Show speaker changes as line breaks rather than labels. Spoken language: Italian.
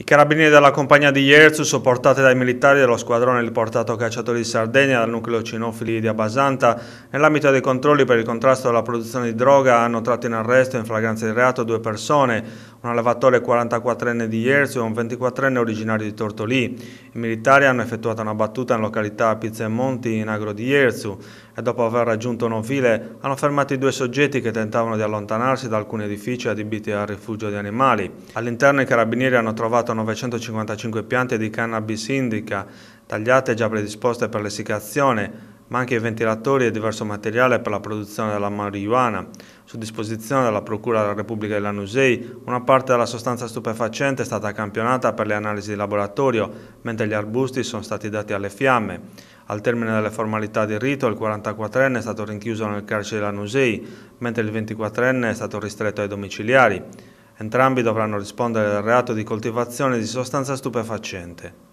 I carabinieri della compagnia di Ierzu, supportati dai militari dello squadrone riportato cacciatori di Sardegna dal nucleo cinofili di Abasanta, nell'ambito dei controlli per il contrasto alla produzione di droga hanno tratto in arresto in flagranza di reato due persone, un allevatore 44enne di Ierzio e un 24enne originario di Tortolì. I militari hanno effettuato una battuta in località Pizzemonti in agro di Ierzio e dopo aver raggiunto un Novile hanno fermato i due soggetti che tentavano di allontanarsi da alcuni edifici adibiti al rifugio di animali. All'interno i carabinieri hanno trovato 955 piante di cannabis indica tagliate e già predisposte per l'essicazione, ma anche ventilatori e diverso materiale per la produzione della marijuana. Su disposizione della Procura della Repubblica di Lanusei, una parte della sostanza stupefacente è stata campionata per le analisi di laboratorio, mentre gli arbusti sono stati dati alle fiamme. Al termine delle formalità di rito, il 44enne è stato rinchiuso nel carcere di Lanusei, mentre il 24enne è stato ristretto ai domiciliari. Entrambi dovranno rispondere del reato di coltivazione di sostanza stupefacente.